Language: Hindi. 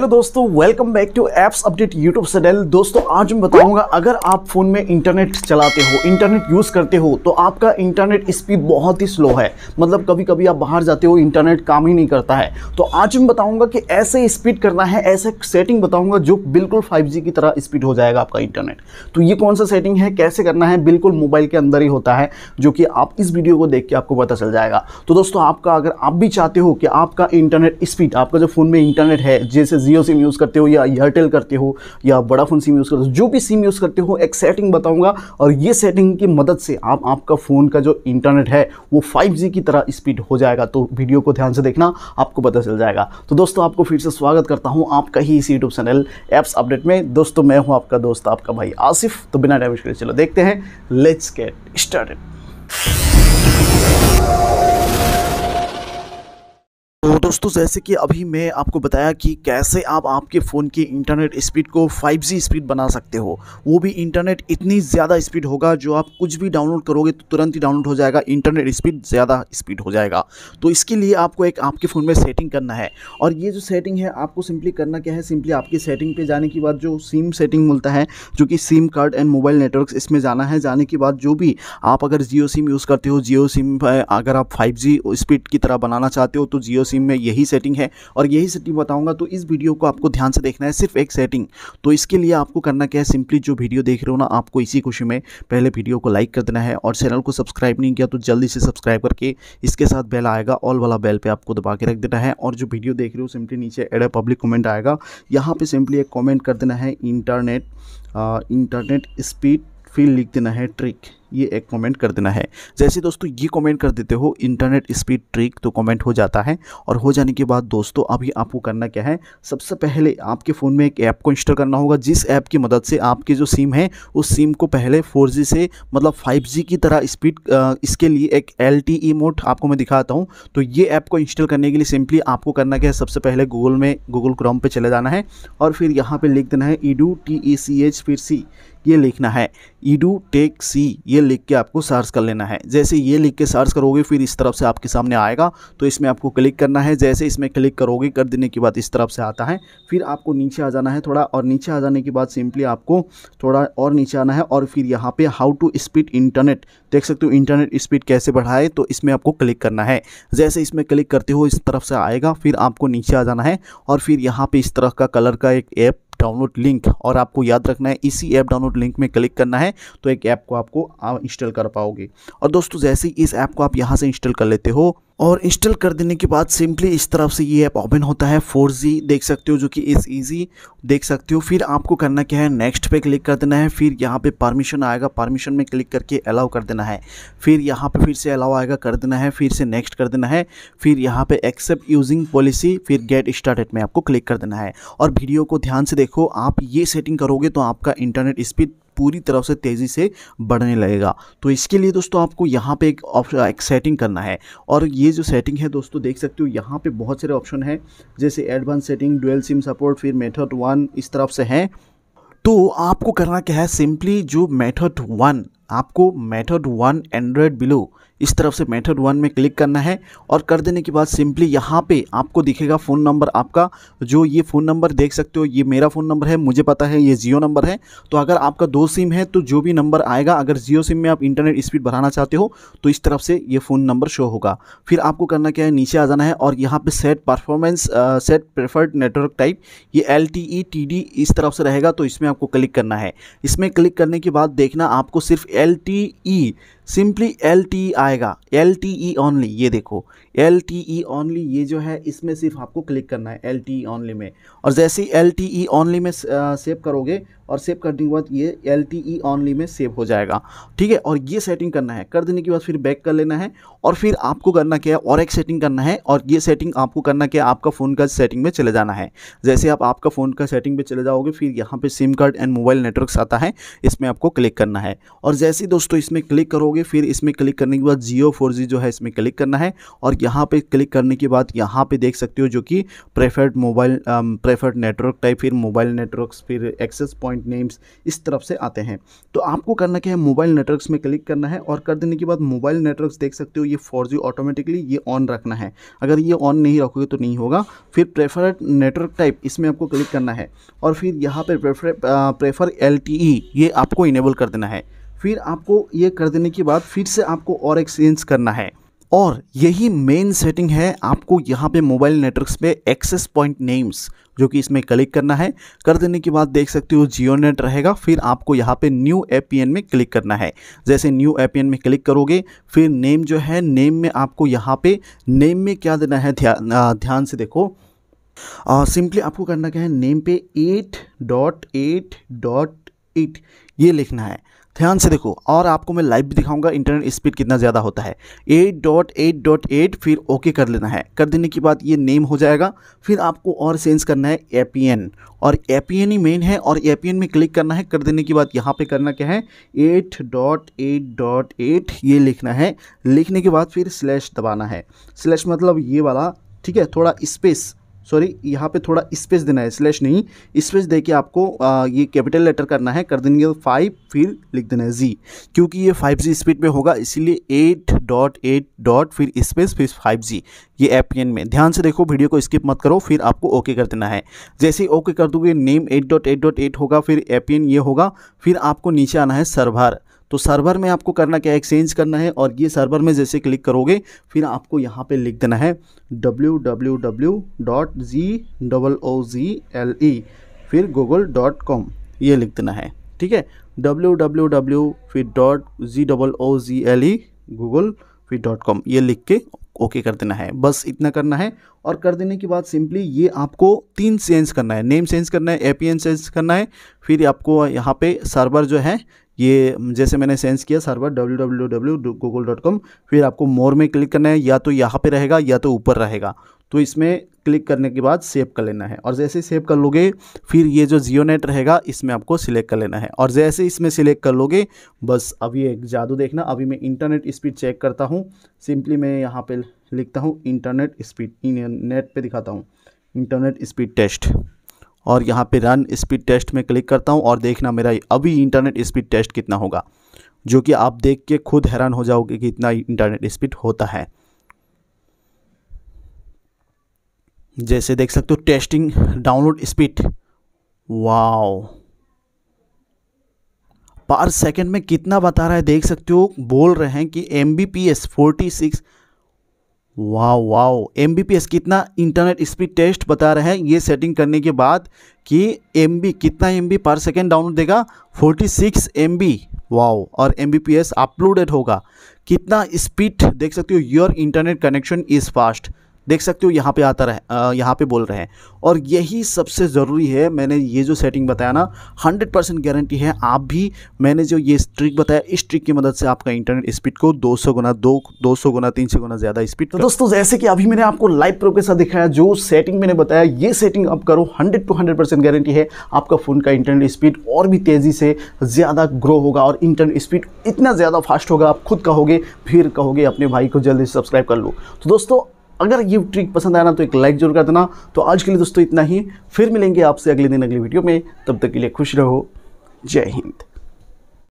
हेलो दोस्तों welcome back to apps update YouTube channel दोस्तों आज मैं बताऊंगा अगर आप फ़ोन में इंटरनेट चलाते हो इंटरनेट यूज़ करते हो तो आपका इंटरनेट स्पीड बहुत ही स्लो है मतलब कभी कभी आप बाहर जाते हो इंटरनेट काम ही नहीं करता है तो आज मैं बताऊंगा कि ऐसे स्पीड करना है ऐसे सेटिंग बताऊंगा जो बिल्कुल फाइव की तरह स्पीड हो जाएगा आपका इंटरनेट तो ये कौन सा सेटिंग है कैसे करना है बिल्कुल मोबाइल के अंदर ही होता है जो कि आप इस वीडियो को देख के आपको पता चल जाएगा तो दोस्तों आपका अगर आप भी चाहते हो कि आपका इंटरनेट स्पीड आपका जो फ़ोन में इंटरनेट है जैसे जियो सिम यूज़ करते हो या एयरटेल करते हो या वोडाफोन सिम यूज़ करते हो जो भी सिम यूज़ करते हो एक सेटिंग बताऊँगा और ये सेटिंग की मदद से आप आपका फ़ोन का जो इंटरनेट है वो फाइव की तरह स्पीड हो जाएगा तो वीडियो को ध्यान से देखना आपको पता चल जाएगा तो दोस्तों आपको फिर से स्वागत करता हूँ आपका ही इस यूट्यूब चैनल ऐप्स अपडेट में दोस्तों मैं हूँ आपका दोस्त आपका भाई आसिफ तो बिना डैमेज के चलो देखते हैं लेट्स गेट स्टार्टेड तो दोस्तों जैसे कि अभी मैं आपको बताया कि कैसे आप आपके फ़ोन की इंटरनेट स्पीड को 5G स्पीड बना सकते हो वो भी इंटरनेट इतनी ज़्यादा स्पीड होगा जो आप कुछ भी डाउनलोड करोगे तो तुरंत ही डाउनलोड हो जाएगा इंटरनेट स्पीड ज़्यादा स्पीड हो जाएगा तो इसके लिए आपको एक आपके फ़ोन में सेटिंग करना है और ये जो सेटिंग है आपको सिंपली करना क्या है सिंपली आपकी सेटिंग पर जाने के बाद जो सिम सेटिंग मिलता है जो कि SIM card and mobile network इसमें जाना है जाने के बाद जो भी आप अगर जियो सिम यूज़ करते हो जियो सिम अगर आप फाइव स्पीड की तरह बनाना चाहते हो तो जियो सिम स्ट्रीम में यही सेटिंग है और यही सेटिंग बताऊंगा तो इस वीडियो को आपको ध्यान से देखना है सिर्फ एक सेटिंग तो इसके लिए आपको करना क्या है सिंपली जो वीडियो देख रहे हो ना आपको इसी खुशी में पहले वीडियो को लाइक कर देना है और चैनल को सब्सक्राइब नहीं किया तो जल्दी से सब्सक्राइब करके इसके साथ बेल आएगा ऑल वाला बेल पर आपको दबा के रख देना है और जो वीडियो देख रहे हो सिंपली नीचे एड पब्लिक कॉमेंट आएगा यहाँ पर सिंपली एक कॉमेंट कर देना है इंटरनेट इंटरनेट स्पीड फिर लिख देना है ट्रिक ये एक कमेंट कर देना है जैसे दोस्तों ये कमेंट कर देते हो इंटरनेट स्पीड ट्रिक तो कमेंट हो जाता है और हो जाने के बाद दोस्तों अभी आपको करना क्या है सबसे पहले आपके फ़ोन में एक ऐप को इंस्टॉल करना होगा जिस ऐप की मदद से आपके जो सिम है उस सिम को पहले फोर से मतलब फाइव की तरह स्पीड इसके लिए एक एल मोड e आपको मैं दिखाता हूँ तो ये ऐप को इंस्टॉल करने के लिए सिंपली आपको करना क्या है सबसे पहले गूगल में गूगल क्रोम पर चले जाना है और फिर यहाँ पर लिख देना है edu T E C H फिर सी ये लिखना है ईडू टेक सी ये लिख के आपको सर्च कर लेना है जैसे ये लिख के सर्च करोगे फिर इस तरफ से आपके सामने आएगा तो इसमें आपको क्लिक करना है जैसे इसमें क्लिक करोगे कर देने के बाद इस तरफ से आता है फिर आपको नीचे आ जाना है थोड़ा और नीचे आ जाने के बाद सिंपली आपको थोड़ा और नीचे आना है और फिर यहाँ पे हाउ टू स्पीड इंटरनेट देख सकते हो इंटरनेट स्पीड कैसे बढ़ाए तो इसमें आपको क्लिक करना है जैसे इसमें क्लिक करते हो इस तरफ से आएगा फिर आपको नीचे आ जाना है और फिर यहाँ पे इस तरह का कलर का एक ऐप डाउनलोड लिंक और आपको याद रखना है इसी ऐप डाउनलोड लिंक में क्लिक करना है तो एक ऐप को आपको इंस्टॉल कर पाओगे और दोस्तों जैसे ही इस ऐप को आप यहाँ से इंस्टॉल कर लेते हो और इंस्टॉल कर देने के बाद सिंपली इस तरफ से ये ऐप ओपन होता है फोर देख सकते हो जो कि इस ईजी देख सकते हो फिर आपको करना क्या है नेक्स्ट पे क्लिक कर देना है फिर यहाँ पे परमिशन आएगा परमिशन में क्लिक करके अलाउ कर देना है फिर यहाँ पे फिर से अलाउ आएगा कर देना है फिर से नेक्स्ट कर देना है फिर यहाँ पे एक्सेप्ट यूजिंग पॉलिसी फिर गेट स्टार्टेड में आपको क्लिक कर देना है और वीडियो को ध्यान से देखो आप ये सेटिंग करोगे तो आपका इंटरनेट स्पीड पूरी तरफ से तेज़ी से बढ़ने लगेगा तो इसके लिए दोस्तों आपको यहाँ पे एक ऑप्शन एक सेटिंग करना है और ये जो सेटिंग है दोस्तों देख सकते हो यहाँ पे बहुत सारे ऑप्शन हैं जैसे advance setting dual SIM support फिर मेथड वन इस तरफ से हैं तो आपको करना क्या है सिंपली जो मेथड वन आपको मेथड वन एंड्रॉयड बिलो इस तरफ से मेथड वन में क्लिक करना है और कर देने के बाद सिंपली यहाँ पे आपको दिखेगा फ़ोन नंबर आपका जो ये फ़ोन नंबर देख सकते हो ये मेरा फ़ोन नंबर है मुझे पता है ये जियो नंबर है तो अगर आपका दो सिम है तो जो भी नंबर आएगा अगर जियो सिम में आप इंटरनेट स्पीड बढ़ाना चाहते हो तो इस तरफ से ये फ़ोन नंबर शो होगा फिर आपको करना क्या है नीचे आ जाना है और यहाँ पर set performance set preferred network type ये एल टी e इस तरफ से रहेगा तो इसमें आपको क्लिक करना है इसमें क्लिक करने के बाद देखना आपको सिर्फ एल सिंपली एल टी आएगा एल टी ई ऑनली ये देखो एल टी ई ऑनली ये जो है इसमें सिर्फ आपको क्लिक करना है एल टी ई ऑनली में और जैसे ही एल टी ई ऑनली में सेव करोगे और सेव करने के बाद ये एल टी ई ऑनली में सेव हो जाएगा ठीक है और ये सेटिंग करना है कर देने के बाद फिर बैक कर लेना है और फिर आपको करना क्या है और एक सेटिंग करना है और ये सेटिंग आपको करना क्या है आपका फ़ोन का सेटिंग में चले जाना है जैसे आप आपका फ़ोन का सेटिंग में चले जाओगे फिर यहाँ पर SIM card and mobile network आता है इसमें आपको क्लिक करना है और जैसे दोस्तों इसमें क्लिक करोगे करोगे फिर इसमें क्लिक करने के बाद जियो फोर जो है इसमें क्लिक करना है और यहाँ पे क्लिक करने के बाद यहाँ पे देख सकते हो जो कि preferred mobile preferred network type फिर मोबाइल नेटवर्क्स फिर एक्सेस पॉइंट नेम्स इस तरफ से आते हैं तो आपको करना क्या है मोबाइल नेटवर्क्स में क्लिक करना है और कर देने के बाद मोबाइल नेटवर्क देख सकते हो ये फोर ऑटोमेटिकली ये ऑन रखना है अगर ये ऑन नहीं रखोगे तो नहीं होगा फिर प्रेफर्ड नेटवर्क टाइप इसमें आपको क्लिक करना है और फिर यहाँ पर प्रेफर एल ये आपको इनेबल कर देना है फिर आपको ये कर देने के बाद फिर से आपको और एक्सचेंज करना है और यही मेन सेटिंग है आपको यहाँ पे मोबाइल नेटवर्क्स पे एक्सेस पॉइंट नेम्स जो कि इसमें क्लिक करना है कर देने के बाद देख सकते हो जियो नेट रहेगा फिर आपको यहाँ पे न्यू ए में क्लिक करना है जैसे न्यू ए में क्लिक करोगे फिर नेम जो है नेम में आपको यहाँ पे नेम में क्या देना है ध्या, ध्यान से देखो सिंपली आपको करना क्या है नेम पे eight dot eight dot eight ये लिखना है ध्यान से देखो और आपको मैं लाइव भी दिखाऊंगा इंटरनेट स्पीड कितना ज़्यादा होता है 8.8.8 फिर ओके कर लेना है कर देने के बाद ये नेम हो जाएगा फिर आपको और सेंस करना है एपीएन और एपीएन ही मेन है और ए पी एन में क्लिक करना है कर देने के बाद यहाँ पे करना क्या है 8.8.8 ये लिखना है लिखने के बाद फिर स्लैश दबाना है स्लैश मतलब ये वाला ठीक है थोड़ा स्पेस सॉरी यहाँ पे थोड़ा स्पेस देना है स्लैश नहीं स्पेस दे के आपको आ, ये कैपिटल लेटर करना है कर देंगे फाइव फिर लिख देना है जी क्योंकि ये फाइव जी स्पीड में होगा इसीलिए एट डॉट एट डॉट फिर स्पेस फिर फाइव जी ये ऐप में ध्यान से देखो वीडियो को स्किप मत करो फिर आपको ओके कर देना है जैसे ही ओके कर दोगे name eight dot eight dot eight होगा फिर ऐप ये होगा फिर आपको नीचे आना है सर्वर तो सर्वर में आपको करना क्या है एक्सचेंज करना है और ये सर्वर में जैसे क्लिक करोगे फिर आपको यहाँ पे लिख देना है W W W dot G double O G L E फिर गूगल डॉट कॉम ये लिख देना है ठीक है डब्ल्यू डब्ल्यू डब्ल्यू फिर dot G double O G L E Google फिर डॉट कॉम ये लिख के ओके okay कर देना है बस इतना करना है और कर देने के बाद सिंपली ये आपको तीन चेंज करना है नेम चेंज करना है एपीएन चेंज करना है फिर आपको यहाँ पे सर्वर जो है ये जैसे मैंने सेंस किया सर्वर डब्ल्यू फिर आपको मोर में क्लिक करना है या तो यहाँ पे रहेगा या तो ऊपर रहेगा तो इसमें क्लिक करने के बाद सेव कर लेना है और जैसे सेव कर लोगे फिर ये जो जियो नेट रहेगा इसमें आपको सिलेक्ट कर लेना है और जैसे इसमें सिलेक्ट कर लोगे बस अभी एक जादू देखना अभी मैं इंटरनेट स्पीड चेक करता हूँ सिंपली मैं यहाँ पे लिखता हूँ इंटरनेट स्पीड नेट पे दिखाता हूँ इंटरनेट स्पीड टेस्ट और यहाँ पे रन स्पीड टेस्ट में क्लिक करता हूँ और देखना मेरा अभी इंटरनेट स्पीड टेस्ट कितना होगा जो कि आप देख के खुद हैरान हो जाओगे कि इतना इंटरनेट स्पीड होता है जैसे देख सकते हो testing download speed wow per second में कितना बता रहा है देख सकते हो बोल रहे हैं कि M B P S forty six wow wow M कितना इंटरनेट स्पीड टेस्ट बता रहे हैं ये सेटिंग करने के बाद कि एम कितना एम पर सेकेंड डाउनलोड देगा 46 सिक्स एम वाओ और एम अपलोडेड होगा कितना स्पीड देख सकते हो your internet connection is fast देख सकते हो यहाँ पे आता रहे यहाँ पे बोल रहे हैं और यही सबसे ज़रूरी है मैंने ये जो सेटिंग बताया ना 100 परसेंट गारंटी है आप भी मैंने जो ये ट्रिक बताया इस ट्रिक की मदद से आपका इंटरनेट स्पीड को 200 गुना दो सौ गुना सौ गुना ज़्यादा स्पीड तो दोस्तों जैसे कि अभी मैंने आपको लाइव प्रो के साथ दिखाया जो सेटिंग मैंने बताया ये सेटिंग आप करो हंड्रेड टू हंड्रेड गारंटी है आपका फ़ोन का इंटरनेट स्पीड और भी तेज़ी से ज़्यादा ग्रो होगा और इंटरनेट स्पीड इतना ज़्यादा फास्ट होगा आप खुद कहोगे फिर कहोगे अपने भाई को जल्दी सब्सक्राइब कर लो तो दोस्तों अगर ये ट्रिक पसंद आया ना तो एक लाइक जरूर कर देना तो आज के लिए दोस्तों इतना ही फिर मिलेंगे आपसे अगले दिन अगली वीडियो में तब तक के लिए खुश रहो जय हिंद